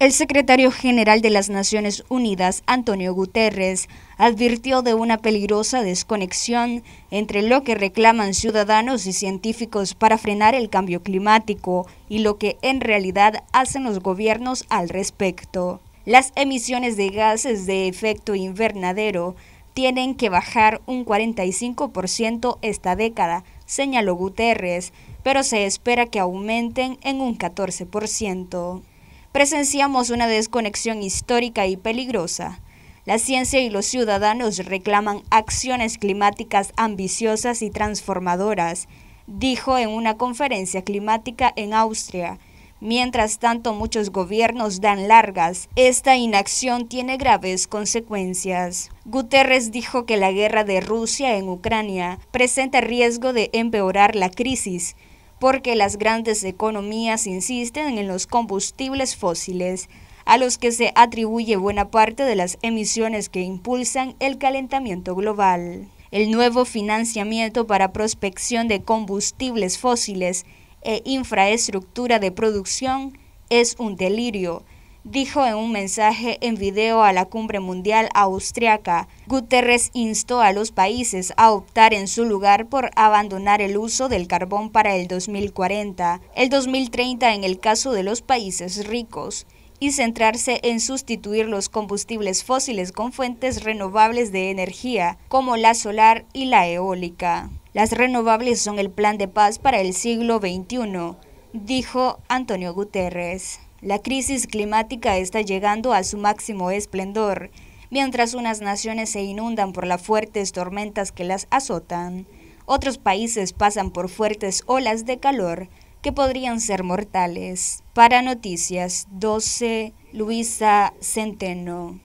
El secretario general de las Naciones Unidas, Antonio Guterres, advirtió de una peligrosa desconexión entre lo que reclaman ciudadanos y científicos para frenar el cambio climático y lo que en realidad hacen los gobiernos al respecto. Las emisiones de gases de efecto invernadero tienen que bajar un 45% esta década, señaló Guterres, pero se espera que aumenten en un 14% presenciamos una desconexión histórica y peligrosa. La ciencia y los ciudadanos reclaman acciones climáticas ambiciosas y transformadoras, dijo en una conferencia climática en Austria. Mientras tanto, muchos gobiernos dan largas. Esta inacción tiene graves consecuencias. Guterres dijo que la guerra de Rusia en Ucrania presenta riesgo de empeorar la crisis porque las grandes economías insisten en los combustibles fósiles, a los que se atribuye buena parte de las emisiones que impulsan el calentamiento global. El nuevo financiamiento para prospección de combustibles fósiles e infraestructura de producción es un delirio dijo en un mensaje en video a la cumbre mundial austriaca. Guterres instó a los países a optar en su lugar por abandonar el uso del carbón para el 2040, el 2030 en el caso de los países ricos y centrarse en sustituir los combustibles fósiles con fuentes renovables de energía, como la solar y la eólica. Las renovables son el plan de paz para el siglo XXI, dijo Antonio Guterres. La crisis climática está llegando a su máximo esplendor, mientras unas naciones se inundan por las fuertes tormentas que las azotan. Otros países pasan por fuertes olas de calor que podrían ser mortales. Para Noticias 12, Luisa Centeno.